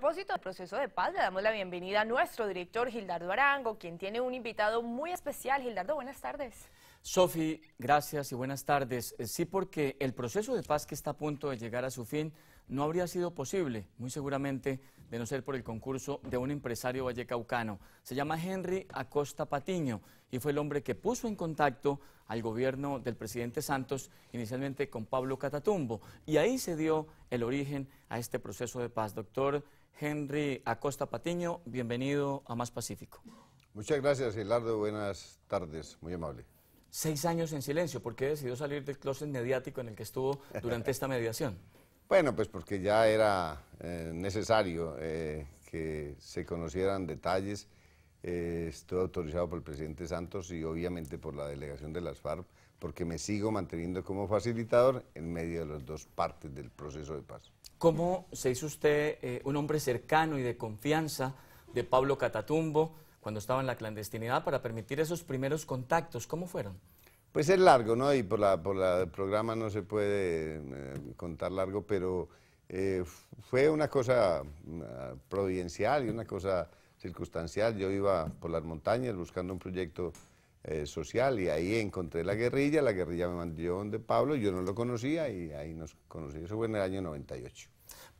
propósito del proceso de paz, le damos la bienvenida a nuestro director Gildardo Arango, quien tiene un invitado muy especial. Gildardo, buenas tardes. Sofi, gracias y buenas tardes. Eh, sí, porque el proceso de paz que está a punto de llegar a su fin no habría sido posible, muy seguramente, de no ser por el concurso de un empresario vallecaucano. Se llama Henry Acosta Patiño y fue el hombre que puso en contacto al gobierno del presidente Santos, inicialmente con Pablo Catatumbo. Y ahí se dio el origen a este proceso de paz. Doctor Henry Acosta Patiño, bienvenido a Más Pacífico. Muchas gracias, Hilardo. Buenas tardes, muy amable. Seis años en silencio, ¿por qué decidió salir del closet mediático en el que estuvo durante esta mediación? Bueno, pues porque ya era eh, necesario eh, que se conocieran detalles. Eh, estoy autorizado por el presidente Santos y obviamente por la delegación de las FARC, porque me sigo manteniendo como facilitador en medio de las dos partes del proceso de paz. ¿Cómo se hizo usted eh, un hombre cercano y de confianza de Pablo Catatumbo cuando estaba en la clandestinidad para permitir esos primeros contactos? ¿Cómo fueron? Pues es largo, ¿no? Y por, la, por el programa no se puede eh, contar largo, pero eh, fue una cosa mm, ah, providencial y una cosa circunstancial. Yo iba por las montañas buscando un proyecto eh, social y ahí encontré la guerrilla, la guerrilla me mandó donde Pablo, yo no lo conocía y ahí nos conocí. Eso fue en el año 98.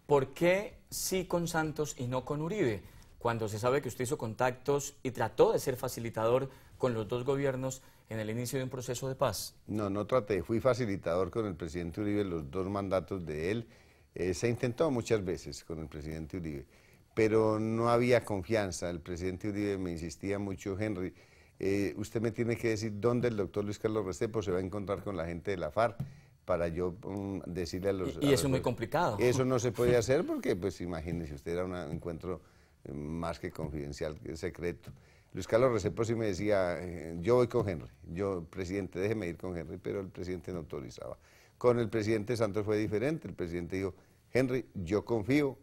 ¿Por qué sí con Santos y no con Uribe? Cuando se sabe que usted hizo contactos y trató de ser facilitador con los dos gobiernos en el inicio de un proceso de paz. No, no traté, fui facilitador con el presidente Uribe, los dos mandatos de él. Eh, se intentó muchas veces con el presidente Uribe, pero no había confianza. El presidente Uribe me insistía mucho, Henry, eh, usted me tiene que decir dónde el doctor Luis Carlos Recepo se va a encontrar con la gente de la FARC para yo mm, decirle a los... Y, eso es muy complicado. Eso no se puede hacer porque, pues imagínese, usted era un encuentro eh, más que confidencial, secreto. Luis Carlos Recepo sí me decía, eh, yo voy con Henry, yo, presidente, déjeme ir con Henry, pero el presidente no autorizaba. Con el presidente Santos fue diferente, el presidente dijo, Henry, yo confío,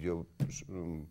yo... Pues, mm,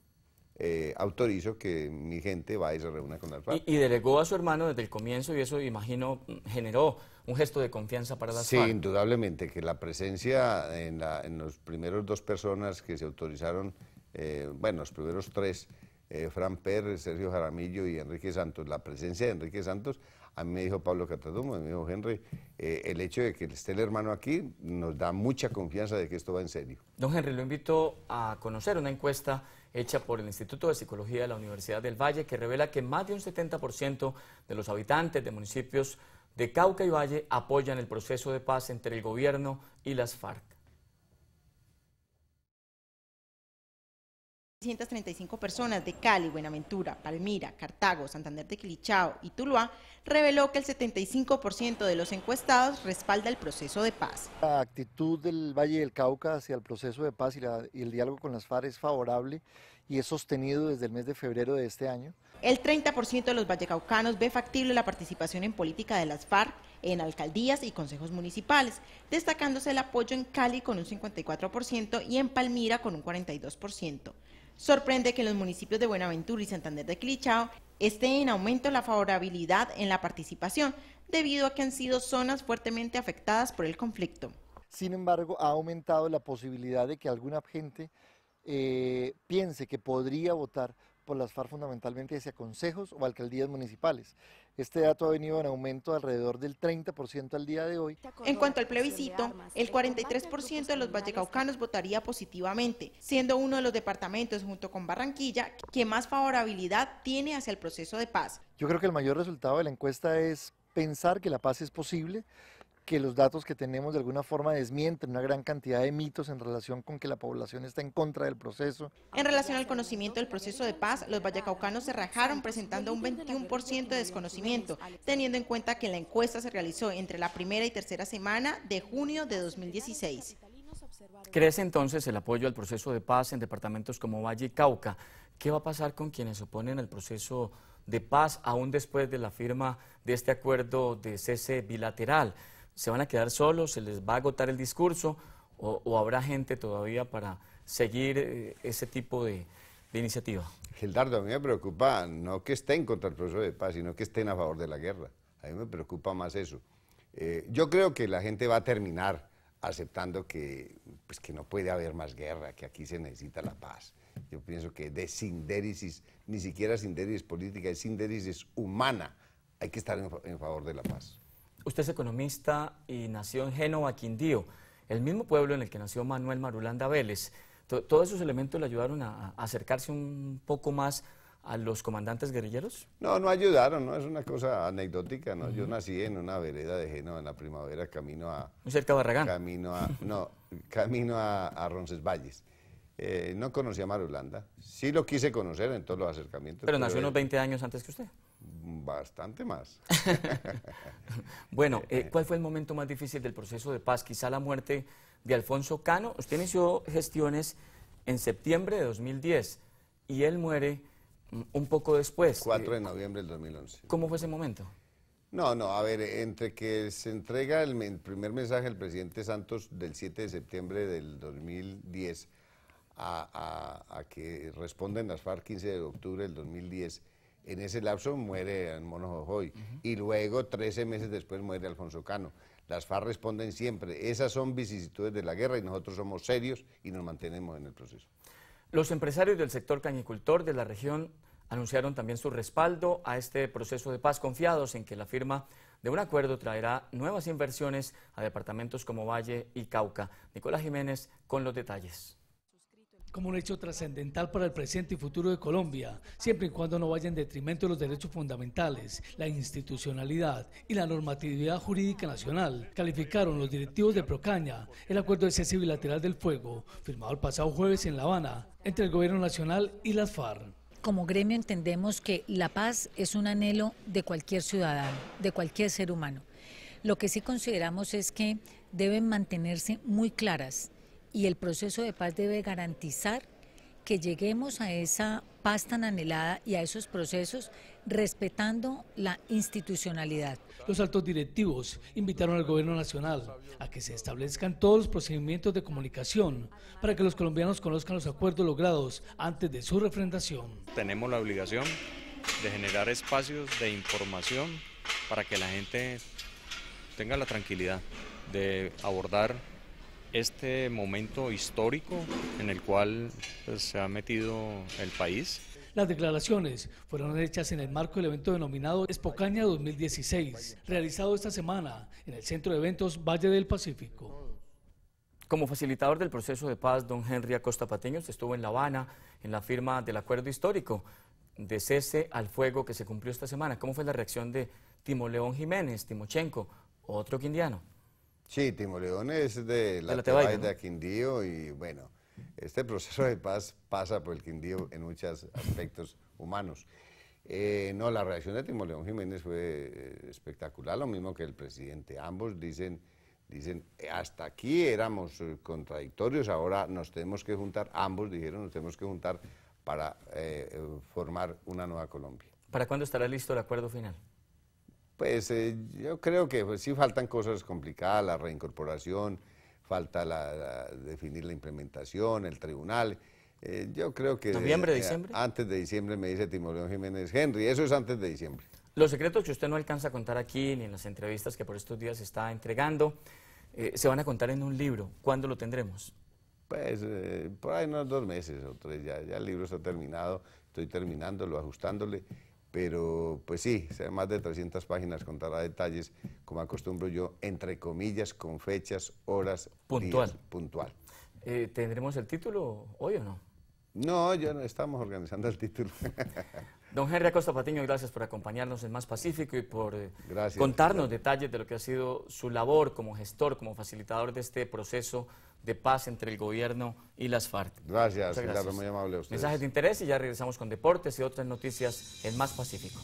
eh, autorizo que mi gente vaya y se reúna con las FARC. Y, delegó a su hermano desde el comienzo y eso, imagino, generó un gesto de confianza para las sí, Sí, indudablemente, que la presencia en, la, en, los primeros dos personas que se autorizaron, eh, bueno, los primeros tres, eh, Fran Pérez, Sergio Jaramillo y Enrique Santos, la presencia de Enrique Santos a mí me dijo Pablo Catadumo, me dijo Henry, eh, el hecho de que esté el hermano aquí nos da mucha confianza de que esto va en serio. Don Henry, lo invito a conocer una encuesta hecha por el Instituto de Psicología de la Universidad del Valle que revela que más de un 70% de los habitantes de municipios de Cauca y Valle apoyan el proceso de paz entre el gobierno y las FARC. 635 personas de Cali, Buenaventura, Palmira, Cartago, Santander de Quilichao y Tuluá reveló que el 75% de los encuestados respalda el proceso de paz. La actitud del Valle del Cauca hacia el proceso de paz y, y el diálogo con las FARC es favorable y es sostenido desde el mes de febrero de este año. El 30% de los vallecaucanos ve factible la participación en política de las FARC en alcaldías y consejos municipales, destacándose el apoyo en Cali con un 54% y en Palmira con un 42%. Sorprende que en los municipios de Buenaventura y Santander de Quilichao esté en aumento la favorabilidad en la participación, debido a que han sido zonas fuertemente afectadas por el conflicto. Sin embargo, ha aumentado la posibilidad de que alguna gente eh, piense que podría votar por las FARC fundamentalmente hacia consejos o alcaldías municipales. Este ah. dato ha venido en aumento alrededor del 30% al día de hoy. En cuanto al plebiscito, el 43% de los vallecaucanos votaría positivamente, siendo uno de los departamentos junto con Barranquilla que más favorabilidad tiene hacia el proceso de paz. Yo creo que el mayor resultado de la encuesta es pensar que la paz es posible, que los datos que tenemos de alguna forma desmienten una gran cantidad de mitos en relación con que la población está en contra del proceso. En relación al conocimiento del proceso de paz, los vallecaucanos se rajaron presentando un 21% de desconocimiento, teniendo en cuenta que la encuesta se realizó entre la primera y tercera semana de junio de 2016. Crece entonces el apoyo al proceso de paz en departamentos como Valle y Cauca. ¿Qué va a pasar con quienes oponen el proceso de paz aún después de la firma de este acuerdo de cese bilateral? ¿Se van a quedar solos? ¿Se les va a agotar el discurso? ¿O, habrá gente todavía para seguir eh, ese tipo de, iniciativa? Gildardo, a mí me preocupa no que estén contra el proceso de paz, sino que estén a favor de la guerra. A mí me preocupa más eso. Eh, yo creo que la gente va a terminar aceptando que, pues, que no puede haber más guerra, que aquí se necesita la paz. Yo pienso que de sindérisis, ni siquiera sindérisis política, es sindérisis humana. Hay que estar en favor de la paz. Usted es economista y nació en Génova, Quindío, el mismo pueblo en el que nació Manuel Marulanda Vélez. ¿Todos esos elementos le ayudaron a, acercarse un poco más a los comandantes guerrilleros? No, no ayudaron, no es una cosa anecdótica, ¿no? Yo nací en una vereda de Génova en la primavera, camino a... cerca de Barragán. Camino a, no, camino a, Roncesvalles. Eh, no conocía a Marulanda, sí lo quise conocer en todos los acercamientos. Pero, nació unos 20 años antes que usted. Bastante más. bueno, eh, eh, ¿cuál fue el momento más difícil del proceso de paz? Quizá la muerte de Alfonso Cano. Usted inició gestiones en septiembre de 2010 y él muere mm, un poco después. 4 de eh, noviembre del 2011. ¿Cómo fue ese momento? No, no, a ver, entre que se entrega el, primer mensaje del presidente Santos del 7 de septiembre del 2010 a, a que responden las FARC 15 de octubre del 2010 en ese lapso muere Mono Jojoy y luego, 13 meses después, muere Alfonso Cano. Las far responden siempre. Esas son vicisitudes de la guerra y nosotros somos serios y nos mantenemos en el proceso. Los empresarios del sector cañicultor de la región anunciaron también su respaldo a este proceso de paz, confiados en que la firma de un acuerdo traerá nuevas inversiones a departamentos como Valle y Cauca. Nicolás Jiménez con los detalles como un hecho trascendental para el presente y futuro de Colombia, siempre y cuando no vaya en detrimento de los derechos fundamentales, la institucionalidad y la normatividad jurídica nacional, calificaron los directivos de Procaña el acuerdo de cese bilateral del fuego, firmado el pasado jueves en La Habana, entre el Gobierno Nacional y las FARC como gremio entendemos que la paz es un anhelo de cualquier ciudadano, de cualquier ser humano. Lo que sí consideramos es que deben mantenerse muy claras y el proceso de paz debe garantizar que lleguemos a esa paz tan anhelada y a esos procesos respetando la institucionalidad. Los altos directivos invitaron al gobierno nacional a que se establezcan todos los procedimientos de comunicación para que los colombianos conozcan los acuerdos logrados antes de su refrendación. Tenemos la obligación de generar espacios de información para que la gente tenga la tranquilidad de abordar este momento histórico en el cual pues, se ha metido el país. Las declaraciones fueron hechas en el marco del evento denominado Espocaña 2016, realizado esta semana en el Centro de Eventos Valle del Pacífico. Como facilitador del proceso de paz, don Henry Acosta pateños estuvo en La Habana en la firma del acuerdo histórico de cese al fuego que se cumplió esta semana. ¿Cómo fue la reacción de Timo León Jiménez, Timochenko, otro quindiano? Sí, Timo León es de la, de, la Quindío y bueno, este proceso de paz pasa por el Quindío en muchos aspectos humanos. Eh, no, la reacción de Timo León Jiménez fue eh, espectacular, lo mismo que el presidente. Ambos dicen, dicen, eh, hasta aquí éramos contradictorios, ahora nos tenemos que juntar, ambos dijeron, nos tenemos que juntar para formar una nueva Colombia. ¿Para cuándo estará listo el acuerdo final? Pues eh, yo creo que pues, sí faltan cosas complicadas, la reincorporación, falta la, definir la implementación, el tribunal. Eh, yo creo que... ¿Noviembre, eh, diciembre? Antes de diciembre, me dice Timoleon Jiménez Henry, eso es antes de diciembre. Los secretos que usted no alcanza a contar aquí, ni en las entrevistas que por estos días está entregando, se van a contar en un libro. ¿Cuándo lo tendremos? Pues por ahí unos dos meses o tres, ya, ya, el libro está terminado, estoy terminándolo, ajustándole, pero pues sí, más de 300 páginas contará detalles, como acostumbro yo, entre comillas, con fechas, horas, puntual. puntual. Eh, ¿Tendremos el título hoy o no? No, ya no estamos organizando el título. Don Henry Acosta Patiño, gracias por acompañarnos en Más Pacífico y por eh, contarnos detalles de lo que ha sido su labor como gestor, como facilitador de este proceso de paz entre el gobierno y las FARC. Gracias, muy amable a ustedes. Mensajes de interés y ya regresamos con deportes y otras noticias en Más Pacífico.